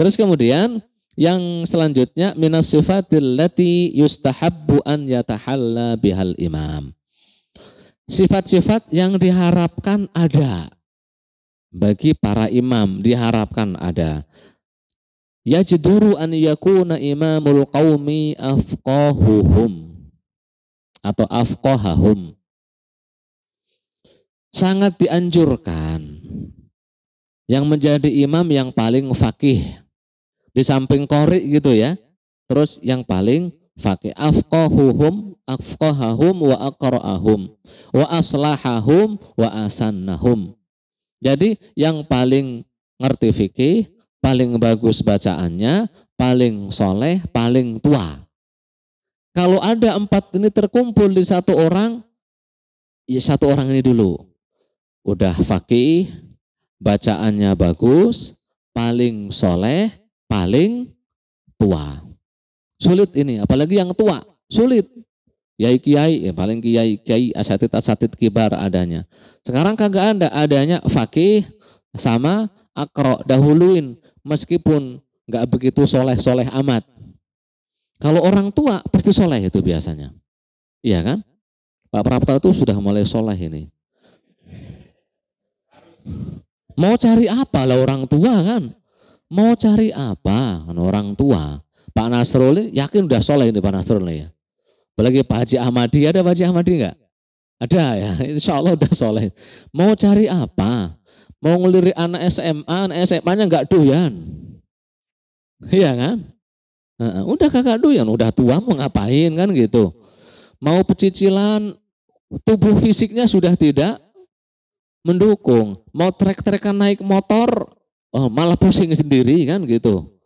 Terus kemudian yang selanjutnya minas sifatil lati yustahabbu an yatahalla bihal imam. Sifat-sifat yang diharapkan ada bagi para imam diharapkan ada. Yajduru an yakuna imamul qaumi afqahuhum atau afqahahum. Sangat dianjurkan yang menjadi imam yang paling fakih di samping kori gitu ya. Terus yang paling fakih afqahuhum afqahahum wa aqra'ahum wa aslahahum wa asannahum. Jadi yang paling ngerti fikih, paling bagus bacaannya, paling soleh, paling tua. Kalau ada empat ini terkumpul di satu orang, ya satu orang ini dulu. Udah fakih, bacaannya bagus, paling soleh, paling tua. Sulit ini, apalagi yang tua, sulit. Kiai kiai, ya paling kiai kiai asatid asatid kibar adanya. Sekarang kagak ada, adanya fakih sama akro dahuluin meskipun nggak begitu soleh soleh amat. Kalau orang tua pasti soleh itu biasanya, iya kan? Pak Prapta itu sudah mulai soleh ini. Mau cari apa lah orang tua kan? Mau cari apa? Anu orang tua. Pak Nasrullah yakin udah soleh ini Pak Nasrullah ya. Apalagi Pak Haji Ahmadi, ada Pak Haji Ahmadi enggak? Ada ya, insya Allah udah soleh. Mau cari apa? Mau ngelirik anak SMA, anak SMA-nya enggak doyan. Iya kan? Nah, udah kakak doyan, udah tua mau ngapain kan gitu. Mau pecicilan, tubuh fisiknya sudah tidak mendukung. Mau trek-trekan naik motor, Oh, malah pusing sendiri kan gitu.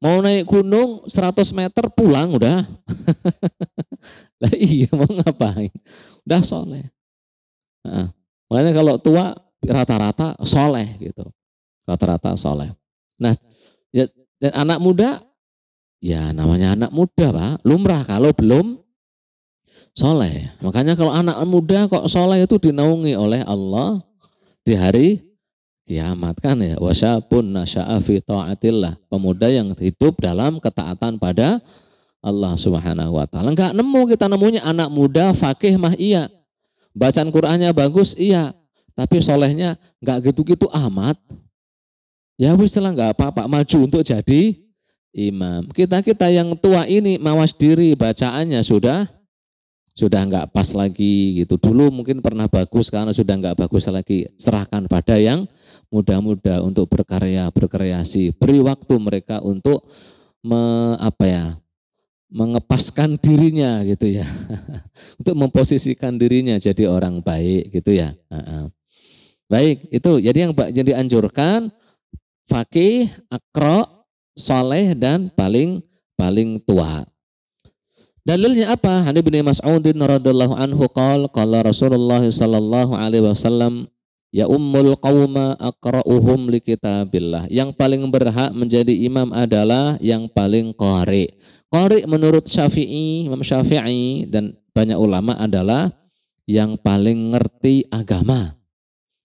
Mau naik gunung 100 meter pulang udah. lah iya mau ngapain? Udah soleh. Nah, makanya kalau tua rata-rata soleh gitu. Rata-rata soleh. Nah, ya, dan anak muda, ya namanya anak muda pak, lumrah kalau belum soleh. Makanya kalau anak muda kok soleh itu dinaungi oleh Allah di hari diamatkan ya wasyabun nasya'a fi taatillah pemuda yang hidup dalam ketaatan pada Allah Subhanahu wa taala enggak nemu kita nemunya anak muda fakih mah iya bacaan Qur'annya bagus iya tapi solehnya enggak gitu-gitu amat ya wis lah enggak apa-apa maju untuk jadi imam kita-kita yang tua ini mawas diri bacaannya sudah sudah enggak pas lagi gitu. Dulu mungkin pernah bagus, karena sudah enggak bagus lagi. Serahkan pada yang muda-muda untuk berkarya, berkreasi. Beri waktu mereka untuk me, apa ya, mengepaskan dirinya gitu ya, untuk memposisikan dirinya jadi orang baik gitu ya. Baik itu jadi yang jadi anjurkan fakih, akro, soleh dan paling paling tua. Dalilnya apa? Hani bin Mas'udin radhiyallahu anhu qol qala Rasulullah sallallahu alaihi wasallam ya ummul qauma aqra'uhum li kitabillah. Yang paling berhak menjadi imam adalah yang paling qari. Qari menurut Syafi'i, Imam Syafi'i dan banyak ulama adalah yang paling ngerti agama.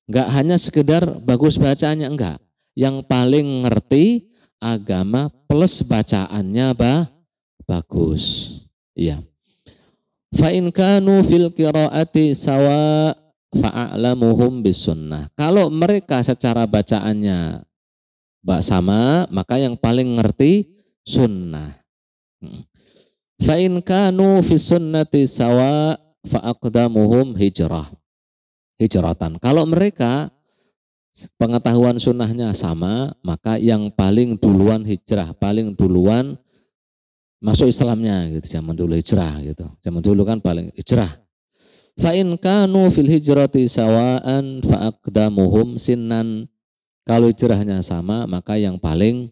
Enggak hanya sekedar bagus bacaannya enggak, yang paling ngerti agama plus bacaannya bah, bagus. Iya. Fa in kanu fil qiraati sawa fa'alamuhum bisunnah. Kalau mereka secara bacaannya bak sama, maka yang paling ngerti sunnah. Hmm. Fa in kanu fi sunnati sawa aqdamuhum hijrah. Hijratan. Kalau mereka pengetahuan sunnahnya sama, maka yang paling duluan hijrah, paling duluan masuk Islamnya gitu zaman dulu hijrah gitu. Zaman dulu kan paling hijrah. Fa in kanu fil hijrati sawaan fa aqdamuhum sinnan. Kalau hijrahnya sama, maka yang paling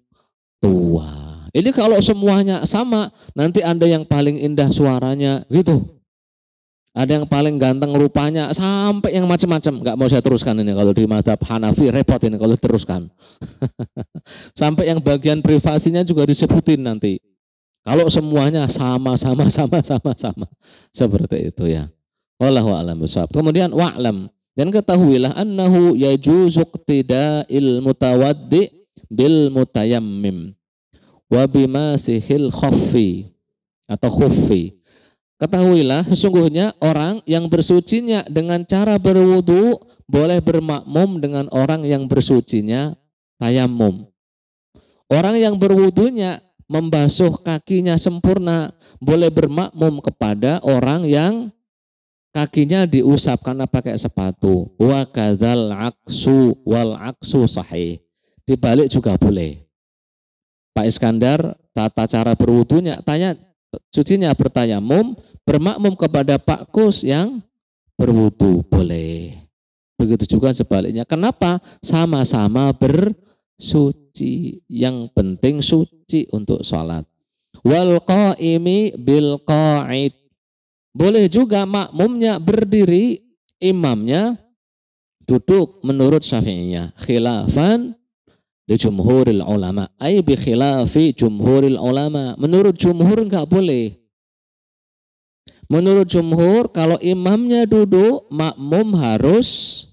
tua. Ini kalau semuanya sama, nanti ada yang paling indah suaranya gitu. Ada yang paling ganteng rupanya sampai yang macam-macam. Gak mau saya teruskan ini kalau di madhab Hanafi repot ini kalau teruskan. sampai yang bagian privasinya juga disebutin nanti. Kalau semuanya sama sama sama sama sama seperti itu ya. Wallahu a'lam Kemudian wa'lam dan ketahuilah annahu yajuzu iqtida'il mutawaddi bil mutayammim wa sihil khaffi atau khuffi. Ketahuilah sesungguhnya orang yang bersucinya dengan cara berwudu boleh bermakmum dengan orang yang bersucinya tayamum. Orang yang berwudunya membasuh kakinya sempurna, boleh bermakmum kepada orang yang kakinya diusap karena pakai sepatu. Wa kadzal aksu wal aksu sahih. Dibalik juga boleh. Pak Iskandar tata cara berwudunya tanya cucinya bertanya mum bermakmum kepada Pak Kus yang berwudu boleh. Begitu juga sebaliknya. Kenapa? Sama-sama ber suci. Yang penting suci untuk sholat. Wal qaimi bil qa'id. Boleh juga makmumnya berdiri, imamnya duduk menurut syafi'iyah. Khilafan di jumhuril ulama. Ay bi khilafi jumhuril ulama. Menurut jumhur enggak boleh. Menurut jumhur kalau imamnya duduk, makmum harus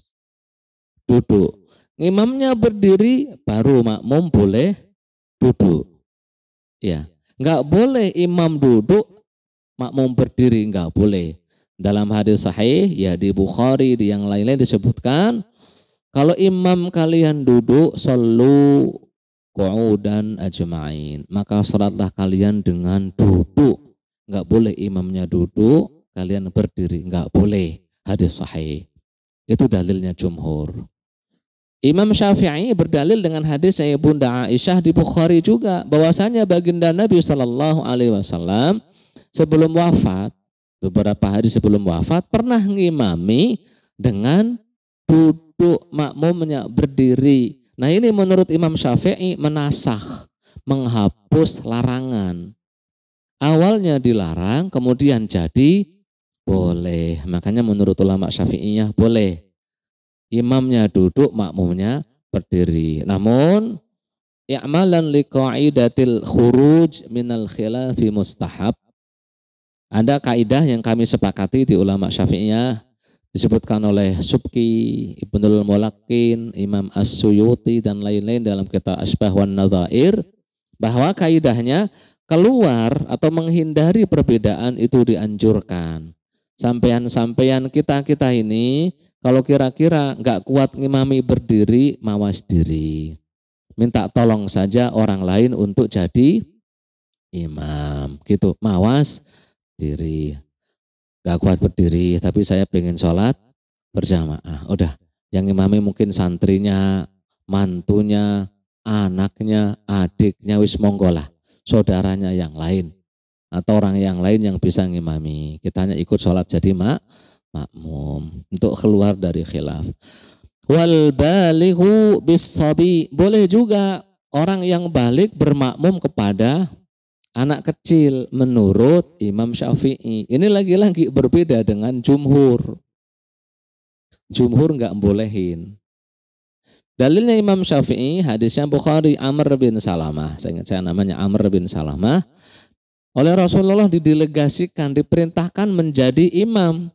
duduk. Imamnya berdiri baru makmum boleh duduk. Ya, nggak boleh imam duduk, makmum berdiri nggak boleh. Dalam hadis sahih ya di Bukhari di yang lain-lain disebutkan kalau imam kalian duduk selalu kau dan ajma'in, maka salatlah kalian dengan duduk. Enggak boleh imamnya duduk, kalian berdiri, enggak boleh. Hadis sahih. Itu dalilnya jumhur. Imam Syafi'i berdalil dengan hadis saya Bunda Aisyah di Bukhari juga bahwasanya baginda Nabi Shallallahu alaihi wasallam sebelum wafat beberapa hari sebelum wafat pernah ngimami dengan duduk makmumnya berdiri. Nah, ini menurut Imam Syafi'i menasah, menghapus larangan. Awalnya dilarang, kemudian jadi boleh. Makanya menurut ulama Syafi'iyah boleh. Imamnya duduk, makmumnya berdiri. Namun i'malan liqaidatil khuruj minal khilafi mustahab. Ada kaidah yang kami sepakati di ulama Syafi'iyah disebutkan oleh Subki, Ibnul Mulakin, Imam As-Suyuti dan lain-lain dalam kitab Asbah wan Nadhair bahwa kaidahnya keluar atau menghindari perbedaan itu dianjurkan. Sampean-sampean kita-kita ini kalau kira-kira nggak kuat ngimami berdiri, mawas diri. Minta tolong saja orang lain untuk jadi imam. Gitu, mawas diri. Nggak kuat berdiri, tapi saya pengen sholat berjamaah. Udah, yang imami mungkin santrinya, mantunya, anaknya, adiknya, wis monggolah. Saudaranya yang lain. Atau orang yang lain yang bisa ngimami. Kita hanya ikut sholat jadi mak makmum untuk keluar dari khilaf. Wal balighu bisabi boleh juga orang yang balik bermakmum kepada anak kecil menurut Imam Syafi'i. Ini lagi-lagi berbeda dengan jumhur. Jumhur nggak bolehin. Dalilnya Imam Syafi'i, hadisnya Bukhari Amr bin Salamah. Saya ingat saya namanya Amr bin Salamah. Oleh Rasulullah didelegasikan, diperintahkan menjadi imam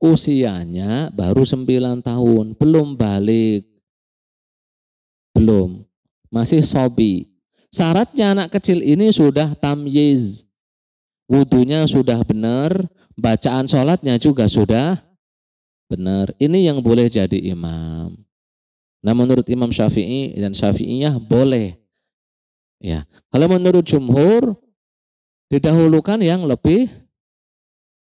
usianya baru 9 tahun, belum balik. Belum. Masih sobi. Syaratnya anak kecil ini sudah tamyiz. Wudhunya sudah benar, bacaan sholatnya juga sudah benar. Ini yang boleh jadi imam. Nah menurut Imam Syafi'i dan Syafi'iyah boleh. Ya, kalau menurut jumhur didahulukan yang lebih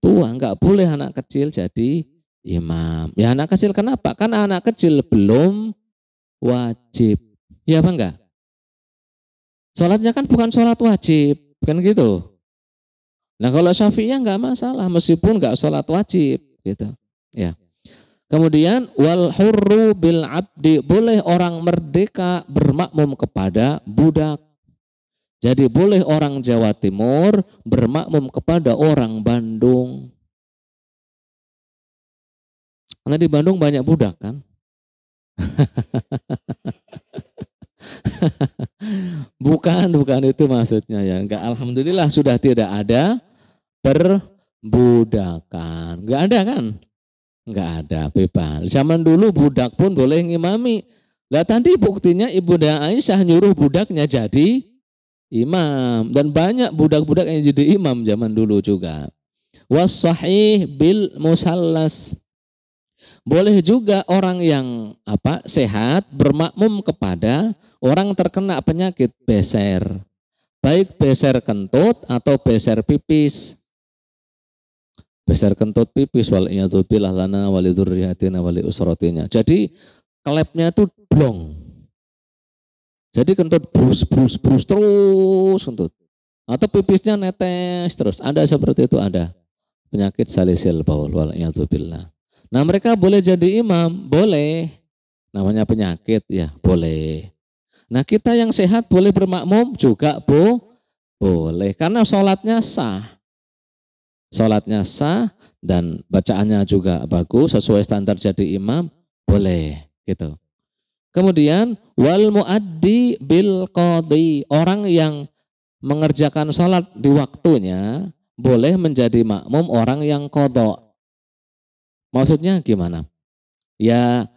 tua. nggak boleh anak kecil jadi imam. Ya anak kecil kenapa? Karena anak kecil belum wajib. Ya apa enggak? Sholatnya kan bukan sholat wajib. Kan gitu. Nah kalau syafi'iyah nggak masalah. Meskipun nggak sholat wajib. gitu. Ya. Kemudian wal hurru bil abdi boleh orang merdeka bermakmum kepada budak jadi boleh orang Jawa Timur bermakmum kepada orang Bandung. Karena di Bandung banyak budak kan. bukan, bukan itu maksudnya ya. Enggak, alhamdulillah sudah tidak ada perbudakan. Enggak ada kan? Enggak ada, bebas. Zaman dulu budak pun boleh ngimami. Lah tadi buktinya ibu Ibunda Aisyah nyuruh budaknya jadi imam dan banyak budak-budak yang jadi imam zaman dulu juga. Wasahih bil musallas. Boleh juga orang yang apa sehat bermakmum kepada orang terkena penyakit beser. Baik beser kentut atau beser pipis. Beser kentut pipis wal iyadzubillah lana wali dzurriyyatina wali Jadi klepnya itu blong jadi kentut brus brus brus terus kentut. Atau pipisnya netes terus. Ada seperti itu ada. Penyakit salisil baul waliyadzubillah. Nah mereka boleh jadi imam, boleh. Namanya penyakit ya, boleh. Nah kita yang sehat boleh bermakmum juga bu, boleh. Karena sholatnya sah. Sholatnya sah dan bacaannya juga bagus sesuai standar jadi imam, boleh gitu. Kemudian wal muaddi bil qadhi, orang yang mengerjakan salat di waktunya boleh menjadi makmum orang yang kodok. Maksudnya gimana? Ya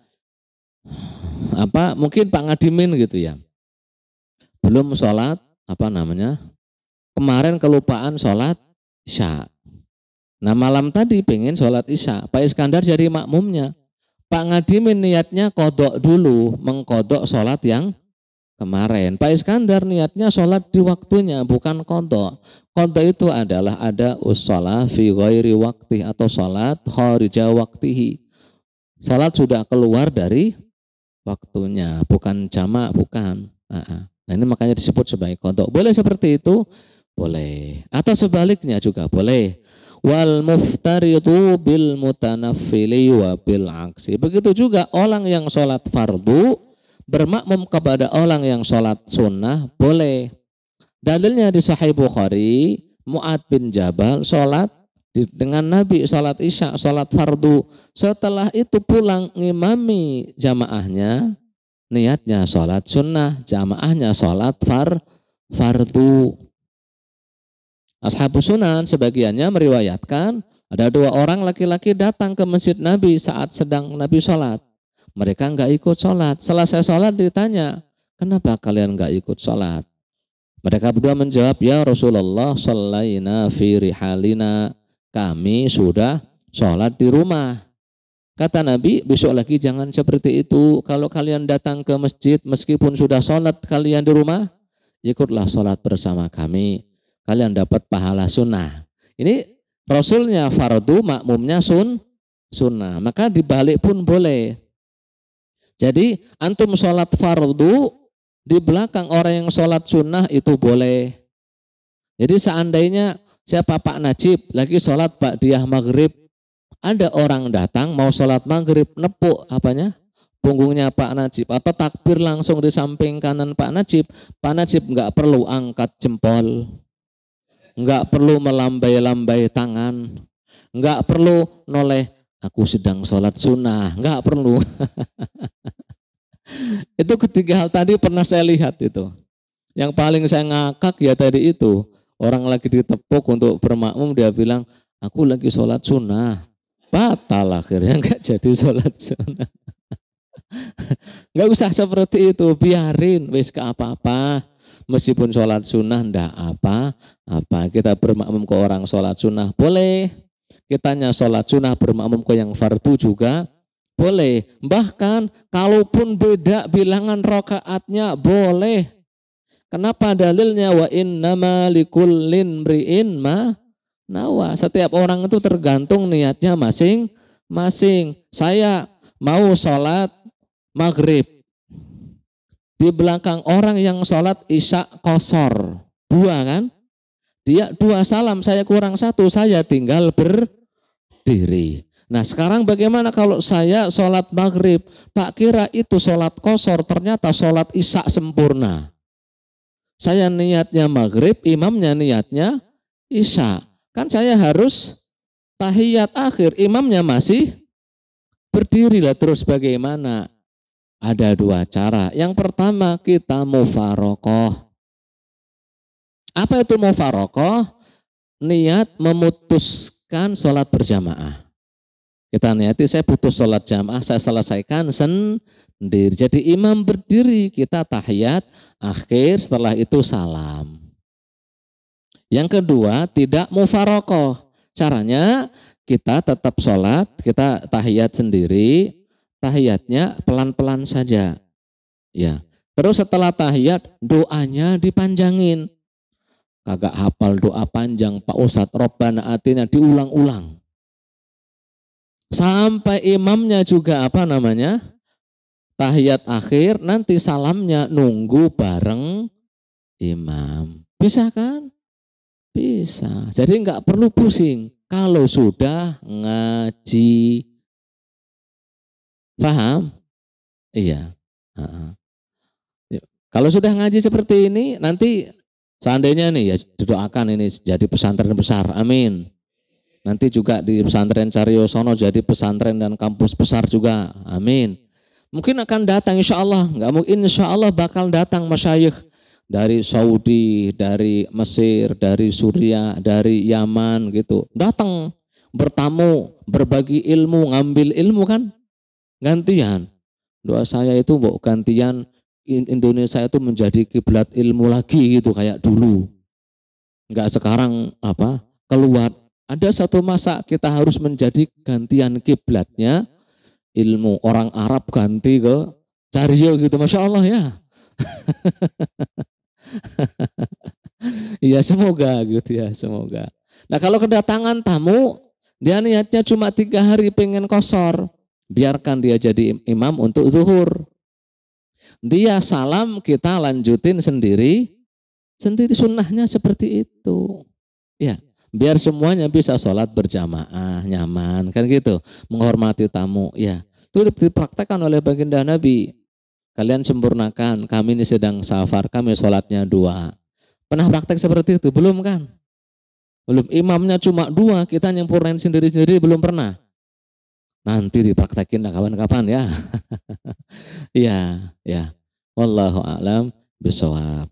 apa mungkin Pak Ngadimin gitu ya. Belum sholat apa namanya? Kemarin kelupaan sholat isya. Nah malam tadi pengen sholat isya. Pak Iskandar jadi makmumnya. Pak Ngadimin niatnya kodok dulu, mengkodok sholat yang kemarin. Pak Iskandar niatnya sholat di waktunya, bukan kodok. Kodok itu adalah ada usholah fi ghairi wakti atau sholat khorija waktihi. Sholat sudah keluar dari waktunya, bukan jamak, bukan. Nah, nah ini makanya disebut sebagai kodok. Boleh seperti itu? Boleh. Atau sebaliknya juga boleh wal muftaridu bil mutanaffili wa bil aksi. Begitu juga orang yang sholat fardu bermakmum kepada orang yang sholat sunnah boleh. Dalilnya di Sahih Bukhari, Mu'ad bin Jabal sholat dengan Nabi sholat isya, sholat fardu. Setelah itu pulang ngimami jamaahnya, niatnya sholat sunnah, jamaahnya sholat far, fardu. Ashabus Sunan sebagiannya meriwayatkan ada dua orang laki-laki datang ke masjid Nabi saat sedang Nabi sholat. Mereka nggak ikut sholat. Selesai sholat ditanya, kenapa kalian nggak ikut sholat? Mereka berdua menjawab, ya Rasulullah sholaina fi rihalina. Kami sudah sholat di rumah. Kata Nabi, besok lagi jangan seperti itu. Kalau kalian datang ke masjid, meskipun sudah sholat kalian di rumah, ikutlah sholat bersama kami kalian dapat pahala sunnah. Ini Rasulnya fardu, makmumnya sun, sunnah. Maka dibalik pun boleh. Jadi antum sholat fardu, di belakang orang yang sholat sunnah itu boleh. Jadi seandainya siapa Pak Najib lagi sholat Pak diyah Maghrib, ada orang datang mau sholat Maghrib, nepuk apanya? punggungnya Pak Najib atau takbir langsung di samping kanan Pak Najib, Pak Najib nggak perlu angkat jempol. Enggak perlu melambai-lambai tangan. Enggak perlu noleh, aku sedang sholat sunnah. Enggak perlu. itu ketiga hal tadi pernah saya lihat itu. Yang paling saya ngakak ya tadi itu. Orang lagi ditepuk untuk bermakmum, dia bilang, aku lagi sholat sunnah. Batal akhirnya, enggak jadi sholat sunnah. Enggak usah seperti itu, biarin, wis ke apa-apa. Meskipun sholat sunnah ndak apa-apa. Kita bermakmum ke orang sholat sunnah boleh. Kita hanya sholat sunnah bermakmum ke yang fardu juga boleh. Bahkan kalaupun beda bilangan rokaatnya boleh. Kenapa dalilnya wa nama likulin mri'in ma nawa. Setiap orang itu tergantung niatnya masing-masing. Saya mau sholat maghrib. Di belakang orang yang sholat isya kosor. Dua kan? Dia dua salam, saya kurang satu, saya tinggal berdiri. Nah sekarang bagaimana kalau saya sholat maghrib, tak kira itu sholat kosor, ternyata sholat isya sempurna. Saya niatnya maghrib, imamnya niatnya isya. Kan saya harus tahiyat akhir, imamnya masih berdirilah terus bagaimana? Ada dua cara. Yang pertama kita mufarokoh. Apa itu mufarokoh? Niat memutuskan sholat berjamaah. Kita niati saya putus sholat jamaah, saya selesaikan sendiri. Jadi imam berdiri, kita tahiyat, akhir setelah itu salam. Yang kedua, tidak mufarokoh. Caranya kita tetap sholat, kita tahiyat sendiri, tahiyatnya pelan-pelan saja. Ya. Terus setelah tahiyat doanya dipanjangin. Kagak hafal doa panjang Pak Ustadz Robbana atina diulang-ulang. Sampai imamnya juga apa namanya? Tahiyat akhir nanti salamnya nunggu bareng imam. Bisa kan? Bisa. Jadi nggak perlu pusing kalau sudah ngaji. Faham? Iya. Ha-ha. Ya, kalau sudah ngaji seperti ini, nanti seandainya nih ya didoakan ini jadi pesantren besar. Amin. Nanti juga di pesantren Cariosono jadi pesantren dan kampus besar juga. Amin. Mungkin akan datang insya Allah. Nggak mungkin insya Allah bakal datang masyayikh dari Saudi, dari Mesir, dari Suriah, dari Yaman gitu. Datang bertamu, berbagi ilmu, ngambil ilmu kan gantian. Doa saya itu mbok gantian Indonesia itu menjadi kiblat ilmu lagi gitu kayak dulu. nggak sekarang apa keluar. Ada satu masa kita harus menjadi gantian kiblatnya ilmu orang Arab ganti ke cario gitu, masya Allah ya. Iya semoga gitu ya semoga. Nah kalau kedatangan tamu dia niatnya cuma tiga hari pengen kosor, biarkan dia jadi imam untuk zuhur. Dia salam kita lanjutin sendiri, sendiri sunnahnya seperti itu. Ya, biar semuanya bisa sholat berjamaah, nyaman, kan gitu. Menghormati tamu, ya. Itu dipraktekkan oleh baginda Nabi. Kalian sempurnakan, kami ini sedang safar, kami sholatnya dua. Pernah praktek seperti itu? Belum kan? Belum. Imamnya cuma dua, kita nyempurnain sendiri-sendiri belum pernah. Nanti dipraktekin lah kapan-kapan ya. Iya, ya. Wallahu a'lam bisawab.